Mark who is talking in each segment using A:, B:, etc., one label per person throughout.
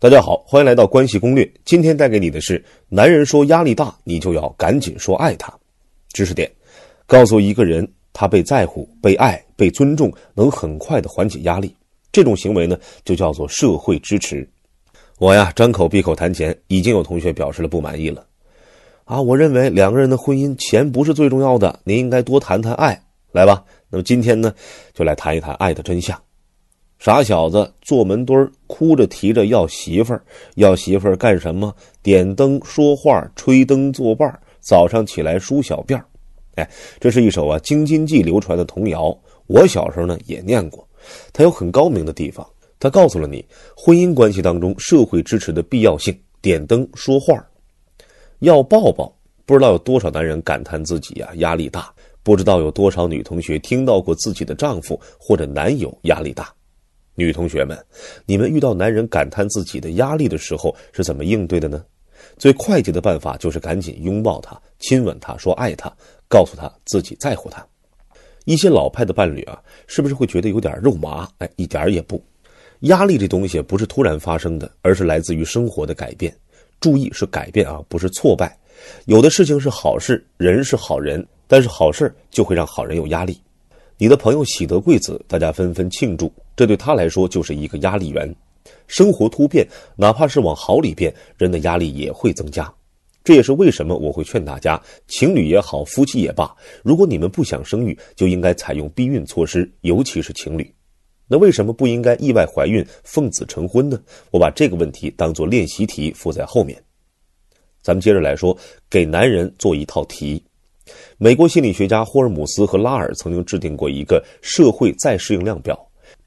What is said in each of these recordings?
A: 大家好，欢迎来到关系攻略。今天带给你的是：男人说压力大，你就要赶紧说爱他。知识点：告诉一个人他被在乎、被爱、被尊重，能很快的缓解压力。这种行为呢，就叫做社会支持。我呀，张口闭口谈钱，已经有同学表示了不满意了。啊，我认为两个人的婚姻，钱不是最重要的，您应该多谈谈爱。来吧，那么今天呢，就来谈一谈爱的真相。傻小子坐门墩儿，哭着提着要媳妇儿，要媳妇儿干什么？点灯说话，吹灯作伴儿。早上起来梳小辫儿。哎，这是一首啊《京津冀流传的童谣，我小时候呢也念过。它有很高明的地方，它告诉了你婚姻关系当中社会支持的必要性。点灯说话，要抱抱。不知道有多少男人感叹自己啊压力大，不知道有多少女同学听到过自己的丈夫或者男友压力大。女同学们，你们遇到男人感叹自己的压力的时候是怎么应对的呢？最快捷的办法就是赶紧拥抱他，亲吻他，说爱他，告诉他自己在乎他。一些老派的伴侣啊，是不是会觉得有点肉麻？哎，一点也不。压力这东西不是突然发生的，而是来自于生活的改变。注意是改变啊，不是挫败。有的事情是好事，人是好人，但是好事就会让好人有压力。你的朋友喜得贵子，大家纷纷庆祝，这对他来说就是一个压力源。生活突变，哪怕是往好里变，人的压力也会增加。这也是为什么我会劝大家，情侣也好，夫妻也罢，如果你们不想生育，就应该采用避孕措施，尤其是情侣。那为什么不应该意外怀孕、奉子成婚呢？我把这个问题当做练习题附在后面。咱们接着来说，给男人做一套题。美国心理学家霍尔姆斯和拉尔曾经制定过一个社会再适应量表，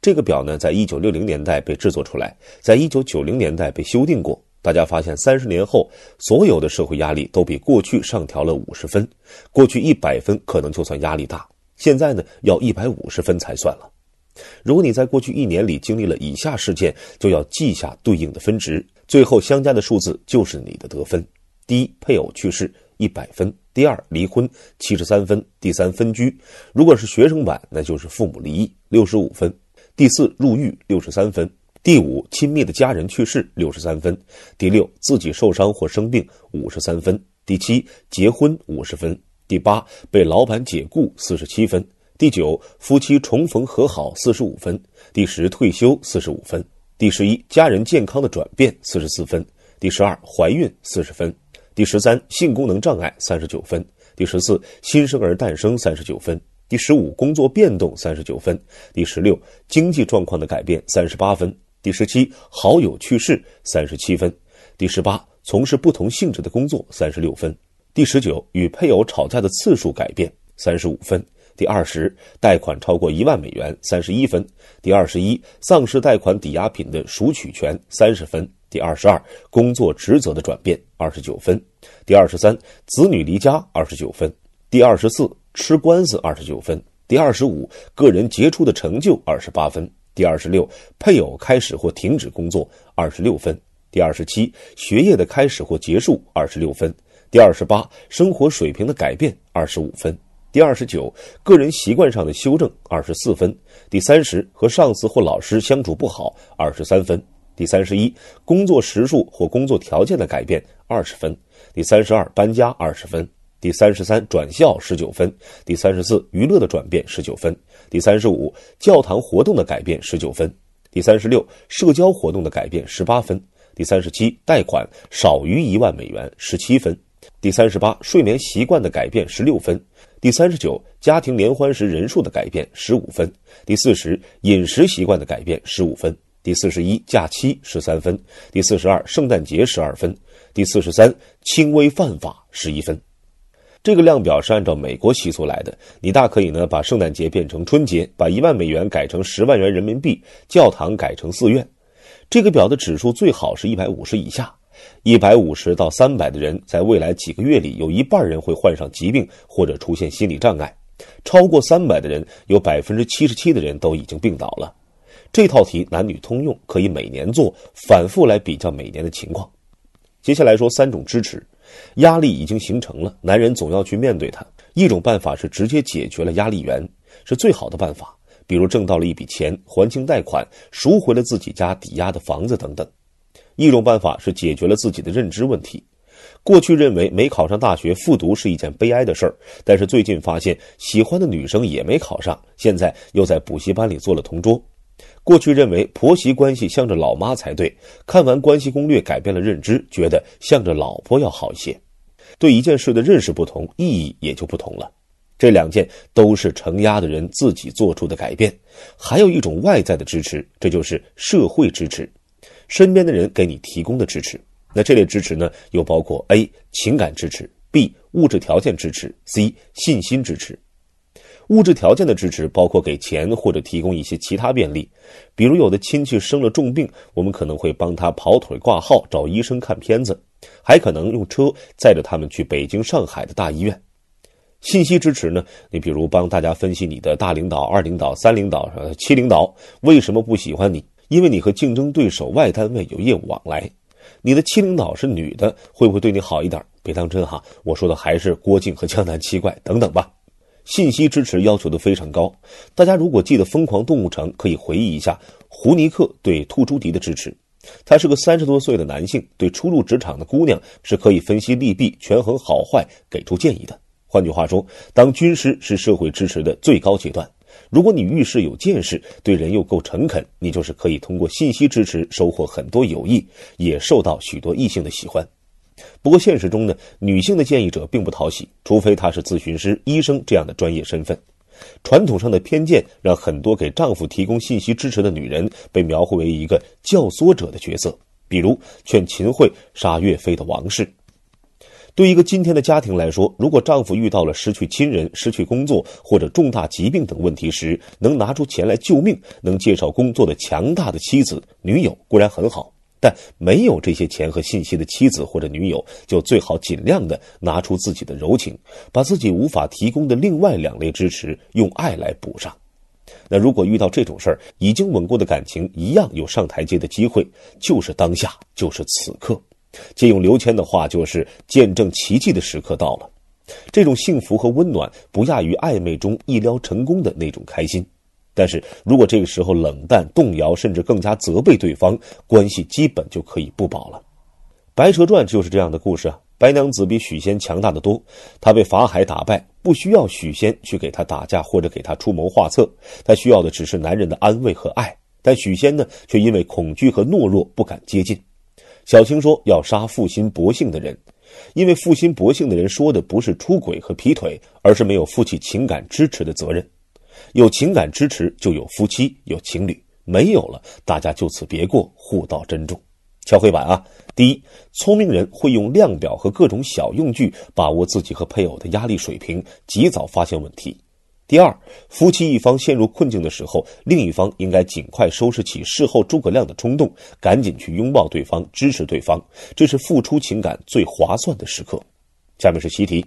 A: 这个表呢，在一九六零年代被制作出来，在一九九零年代被修订过。大家发现，三十年后，所有的社会压力都比过去上调了五十分。过去一百分可能就算压力大，现在呢，要一百五十分才算了。如果你在过去一年里经历了以下事件，就要记下对应的分值，最后相加的数字就是你的得分。第一，配偶去世，一百分。第二离婚七十三分，第三分居，如果是学生版那就是父母离异六十五分，第四入狱六十三分，第五亲密的家人去世六十三分，第六自己受伤或生病五十三分，第七结婚五十分，第八被老板解雇四十七分，第九夫妻重逢和好四十五分，第十退休四十五分，第十一家人健康的转变四十四分，第十二怀孕四十分。第十三，性功能障碍三十九分；第十四，新生儿诞生三十九分；第十五，工作变动三十九分；第十六，经济状况的改变三十八分；第十七，好友去世三十七分；第十八，从事不同性质的工作三十六分；第十九，与配偶吵架的次数改变三十五分；第二十，贷款超过一万美元三十一分；第二十一，丧失贷款抵押品的赎取权三十分。第二十二，工作职责的转变，二十九分；第二十三，子女离家，二十九分；第二十四，吃官司，二十九分；第二十五，个人杰出的成就，二十八分；第二十六，配偶开始或停止工作，二十六分；第二十七，学业的开始或结束，二十六分；第二十八，生活水平的改变，二十五分；第二十九，个人习惯上的修正，二十四分；第三十，和上司或老师相处不好，二十三分。第三十一，工作时数或工作条件的改变二十分；第三十二，搬家二十分；第三十三，转校十九分；第三十四，娱乐的转变十九分；第三十五，教堂活动的改变十九分；第三十六，社交活动的改变十八分；第三十七，贷款少于一万美元十七分；第三十八，睡眠习惯的改变十六分；第三十九，家庭联欢时人数的改变十五分；第四十，饮食习惯的改变十五分。第四十一假期十三分，第四十二圣诞节十二分，第四十三轻微犯法十一分。这个量表是按照美国习俗来的，你大可以呢把圣诞节变成春节，把一万美元改成十万元人民币，教堂改成寺院。这个表的指数最好是一百五十以下，一百五十到三百的人，在未来几个月里有一半人会患上疾病或者出现心理障碍，超过三百的人，有百分之七十七的人都已经病倒了。这套题男女通用，可以每年做，反复来比较每年的情况。接下来说三种支持，压力已经形成了，男人总要去面对它。一种办法是直接解决了压力源，是最好的办法，比如挣到了一笔钱，还清贷款，赎回了自己家抵押的房子等等。一种办法是解决了自己的认知问题，过去认为没考上大学复读是一件悲哀的事儿，但是最近发现喜欢的女生也没考上，现在又在补习班里做了同桌。过去认为婆媳关系向着老妈才对，看完关系攻略改变了认知，觉得向着老婆要好一些。对一件事的认识不同，意义也就不同了。这两件都是承压的人自己做出的改变，还有一种外在的支持，这就是社会支持，身边的人给你提供的支持。那这类支持呢，又包括：a. 情感支持；b. 物质条件支持；c. 信心支持。物质条件的支持包括给钱或者提供一些其他便利，比如有的亲戚生了重病，我们可能会帮他跑腿挂号、找医生看片子，还可能用车载着他们去北京、上海的大医院。信息支持呢？你比如帮大家分析你的大领导、二领导、三领导、呃、七领导为什么不喜欢你，因为你和竞争对手外单位有业务往来。你的七领导是女的，会不会对你好一点？别当真哈，我说的还是郭靖和江南七怪等等吧。信息支持要求都非常高。大家如果记得《疯狂动物城》，可以回忆一下胡尼克对兔朱迪的支持。他是个三十多岁的男性，对初入职场的姑娘是可以分析利弊、权衡好坏、给出建议的。换句话说，当军师是社会支持的最高阶段。如果你遇事有见识，对人又够诚恳，你就是可以通过信息支持收获很多友谊，也受到许多异性的喜欢。不过现实中呢，女性的建议者并不讨喜，除非她是咨询师、医生这样的专业身份。传统上的偏见让很多给丈夫提供信息支持的女人被描绘为一个教唆者的角色，比如劝秦桧杀岳飞的王氏。对一个今天的家庭来说，如果丈夫遇到了失去亲人、失去工作或者重大疾病等问题时，能拿出钱来救命、能介绍工作的强大的妻子、女友固然很好。但没有这些钱和信息的妻子或者女友，就最好尽量的拿出自己的柔情，把自己无法提供的另外两类支持用爱来补上。那如果遇到这种事儿，已经稳固的感情一样有上台阶的机会，就是当下，就是此刻。借用刘谦的话，就是见证奇迹的时刻到了。这种幸福和温暖，不亚于暧昧中一撩成功的那种开心。但是如果这个时候冷淡、动摇，甚至更加责备对方，关系基本就可以不保了。《白蛇传》就是这样的故事啊。白娘子比许仙强大的多，她被法海打败，不需要许仙去给她打架或者给她出谋划策，她需要的只是男人的安慰和爱。但许仙呢，却因为恐惧和懦弱不敢接近。小青说要杀负心薄幸的人，因为负心薄幸的人说的不是出轨和劈腿，而是没有负起情感支持的责任。有情感支持，就有夫妻，有情侣；没有了，大家就此别过，互道珍重。敲黑板啊！第一，聪明人会用量表和各种小用具把握自己和配偶的压力水平，及早发现问题。第二，夫妻一方陷入困境的时候，另一方应该尽快收拾起事后诸葛亮的冲动，赶紧去拥抱对方，支持对方，这是付出情感最划算的时刻。下面是习题。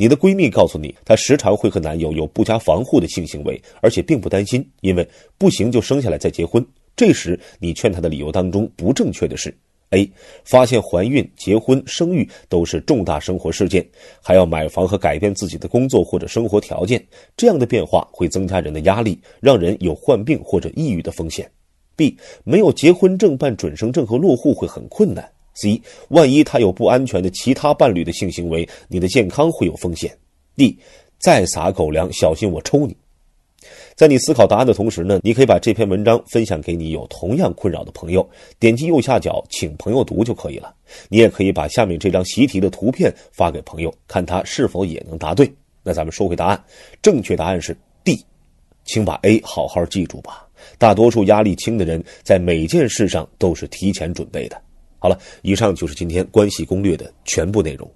A: 你的闺蜜告诉你，她时常会和男友有不加防护的性行为，而且并不担心，因为不行就生下来再结婚。这时你劝她的理由当中不正确的是：A. 发现怀孕、结婚、生育都是重大生活事件，还要买房和改变自己的工作或者生活条件，这样的变化会增加人的压力，让人有患病或者抑郁的风险；B. 没有结婚证办准生证和落户会很困难。C，万一他有不安全的其他伴侣的性行为，你的健康会有风险。D，再撒狗粮，小心我抽你。在你思考答案的同时呢，你可以把这篇文章分享给你有同样困扰的朋友，点击右下角请朋友读就可以了。你也可以把下面这张习题的图片发给朋友，看他是否也能答对。那咱们说回答案，正确答案是 D。请把 A 好好记住吧。大多数压力轻的人在每件事上都是提前准备的。好了，以上就是今天关系攻略的全部内容。